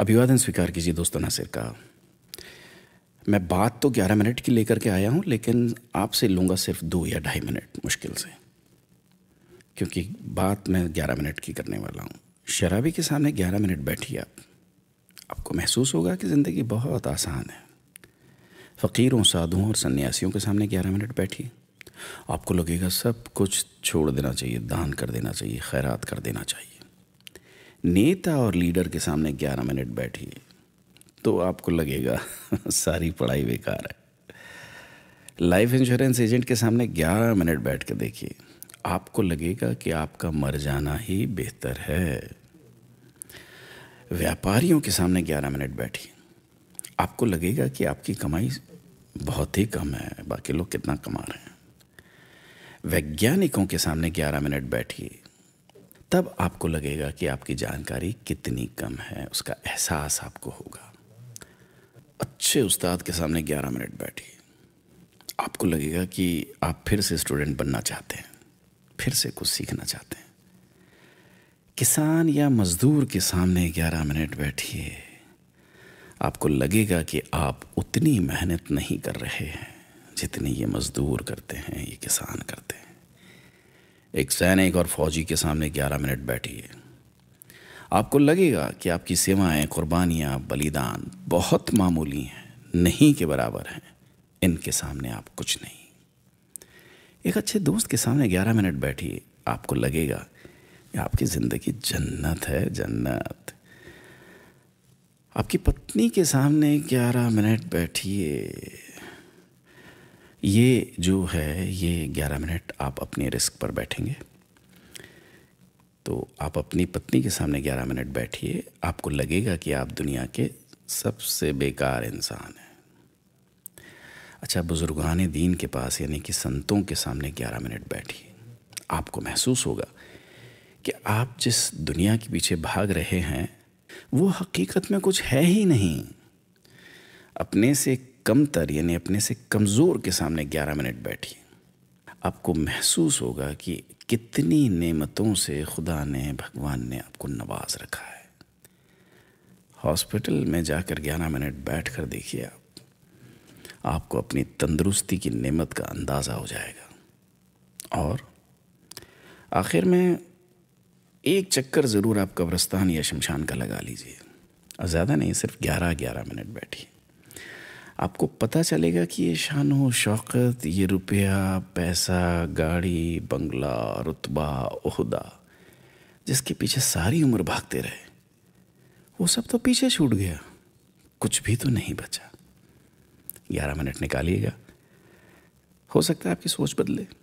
अभिवादन स्वीकार कीजिए दोस्तों नासिर का मैं बात तो 11 मिनट की लेकर के आया हूँ लेकिन आपसे लूँगा सिर्फ दो या ढाई मिनट मुश्किल से क्योंकि बात मैं 11 मिनट की करने वाला हूँ शराबी के सामने 11 मिनट बैठिए आप आपको महसूस होगा कि ज़िंदगी बहुत आसान है फ़कीरों साधुओं और सन्यासियों के सामने 11 मिनट बैठिए आपको लगेगा सब कुछ छोड़ देना चाहिए दान कर देना चाहिए खैरात कर देना चाहिए नेता और लीडर के सामने ग्यारह मिनट बैठिए तो आपको लगेगा सारी पढ़ाई बेकार है लाइफ इंश्योरेंस एजेंट के सामने 11 मिनट बैठ कर देखिए आपको लगेगा कि आपका मर जाना ही बेहतर है व्यापारियों के सामने 11 मिनट बैठिए आपको लगेगा कि आपकी कमाई बहुत ही कम है बाकी लोग कितना कमा रहे हैं वैज्ञानिकों के सामने 11 मिनट बैठिए तब आपको लगेगा कि आपकी जानकारी कितनी कम है उसका एहसास आपको होगा अच्छे उस्ताद के सामने 11 मिनट बैठिए आपको लगेगा कि आप फिर से स्टूडेंट बनना चाहते हैं फिर से कुछ सीखना चाहते हैं किसान या मजदूर के सामने 11 मिनट बैठिए आपको लगेगा कि आप उतनी मेहनत नहीं कर रहे हैं जितनी ये मजदूर करते हैं ये किसान करते हैं एक सैनिक और फौजी के सामने 11 मिनट बैठिए आपको लगेगा कि आपकी सेवाएं कुर्बानियां बलिदान बहुत मामूली हैं नहीं के बराबर हैं इनके सामने आप कुछ नहीं एक अच्छे दोस्त के सामने 11 मिनट बैठिए आपको लगेगा कि आपकी ज़िंदगी जन्नत है जन्नत आपकी पत्नी के सामने 11 मिनट बैठिए ये जो है ये ग्यारह मिनट आप अपने रिस्क पर बैठेंगे तो आप अपनी पत्नी के सामने ग्यारह मिनट बैठिए आपको लगेगा कि आप दुनिया के सबसे बेकार इंसान हैं अच्छा बुज़ुर्गान दीन के पास यानी कि संतों के सामने ग्यारह मिनट बैठिए आपको महसूस होगा कि आप जिस दुनिया के पीछे भाग रहे हैं वो हकीकत में कुछ है ही नहीं अपने से कमतर यानी अपने से कमज़ोर के सामने 11 मिनट बैठिए आपको महसूस होगा कि कितनी नेमतों से खुदा ने भगवान ने आपको नवाज रखा है हॉस्पिटल में जाकर 11 मिनट बैठ कर देखिए आप आपको अपनी तंदुरुस्ती की नेमत का अंदाज़ा हो जाएगा और आखिर में एक चक्कर ज़रूर आप कब्रस्तान या शमशान का लगा लीजिए ज़्यादा नहीं सिर्फ ग्यारह ग्यारह मिनट बैठिए आपको पता चलेगा कि ये शान हो शौकत ये रुपया पैसा गाड़ी बंगला रुतबा उहदा जिसके पीछे सारी उम्र भागते रहे वो सब तो पीछे छूट गया कुछ भी तो नहीं बचा ग्यारह मिनट निकालिएगा हो सकता है आपकी सोच बदले